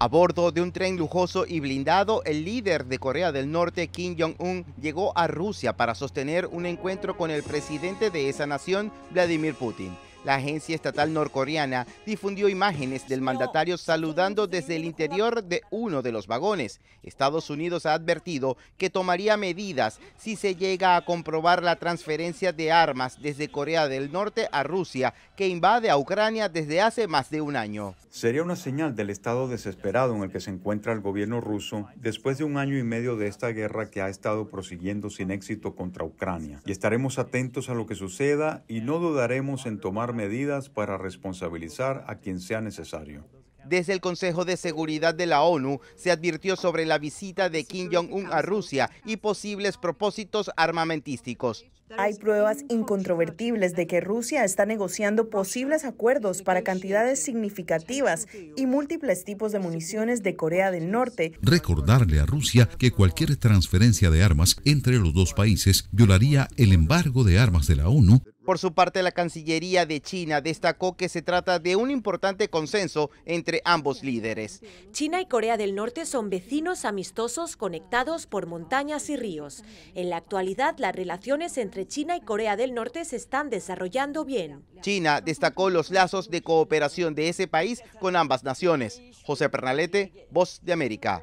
A bordo de un tren lujoso y blindado, el líder de Corea del Norte, Kim Jong-un, llegó a Rusia para sostener un encuentro con el presidente de esa nación, Vladimir Putin la agencia estatal norcoreana difundió imágenes del mandatario saludando desde el interior de uno de los vagones. Estados Unidos ha advertido que tomaría medidas si se llega a comprobar la transferencia de armas desde Corea del Norte a Rusia, que invade a Ucrania desde hace más de un año. Sería una señal del estado desesperado en el que se encuentra el gobierno ruso después de un año y medio de esta guerra que ha estado prosiguiendo sin éxito contra Ucrania. Y estaremos atentos a lo que suceda y no dudaremos en tomar medidas para responsabilizar a quien sea necesario. Desde el Consejo de Seguridad de la ONU se advirtió sobre la visita de Kim Jong-un a Rusia y posibles propósitos armamentísticos. Hay pruebas incontrovertibles de que Rusia está negociando posibles acuerdos para cantidades significativas y múltiples tipos de municiones de Corea del Norte. Recordarle a Rusia que cualquier transferencia de armas entre los dos países violaría el embargo de armas de la ONU por su parte, la Cancillería de China destacó que se trata de un importante consenso entre ambos líderes. China y Corea del Norte son vecinos amistosos conectados por montañas y ríos. En la actualidad, las relaciones entre China y Corea del Norte se están desarrollando bien. China destacó los lazos de cooperación de ese país con ambas naciones. José Pernalete, Voz de América.